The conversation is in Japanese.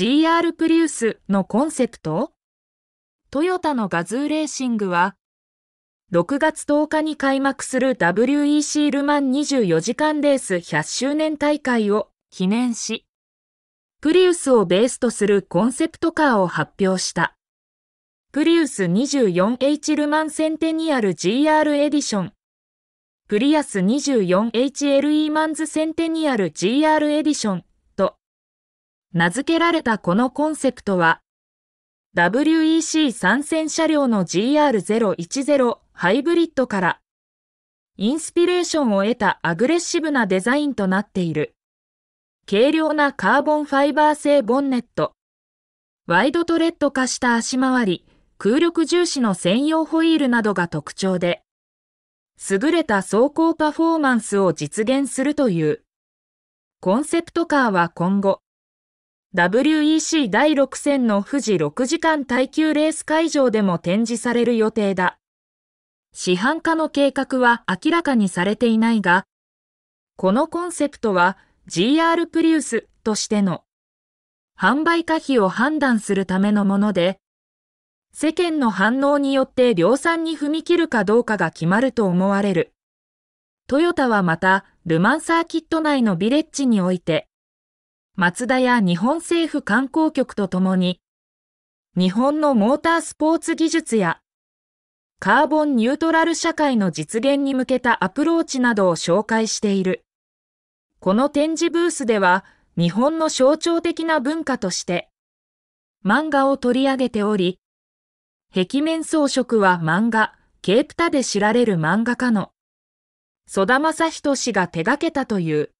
GR プリウスのコンセプトトヨタのガズーレーシングは、6月10日に開幕する WEC ルマン24時間レース100周年大会を記念し、プリウスをベースとするコンセプトカーを発表した。プリウス 24H ルマンセンテニアル GR エディション。プリアス 24HLE マンズセンテニアル GR エディション。名付けられたこのコンセプトは、WEC 参戦車両の GR010 ハイブリッドから、インスピレーションを得たアグレッシブなデザインとなっている。軽量なカーボンファイバー製ボンネット、ワイドトレッド化した足回り、空力重視の専用ホイールなどが特徴で、優れた走行パフォーマンスを実現するという。コンセプトカーは今後、WEC 第6戦の富士6時間耐久レース会場でも展示される予定だ。市販化の計画は明らかにされていないが、このコンセプトは GR プリウスとしての販売可否を判断するためのもので、世間の反応によって量産に踏み切るかどうかが決まると思われる。トヨタはまた、ルマンサーキット内のビレッジにおいて、松田や日本政府観光局とともに、日本のモータースポーツ技術や、カーボンニュートラル社会の実現に向けたアプローチなどを紹介している。この展示ブースでは、日本の象徴的な文化として、漫画を取り上げており、壁面装飾は漫画、ケープタで知られる漫画家の、曽田正人氏が手掛けたという。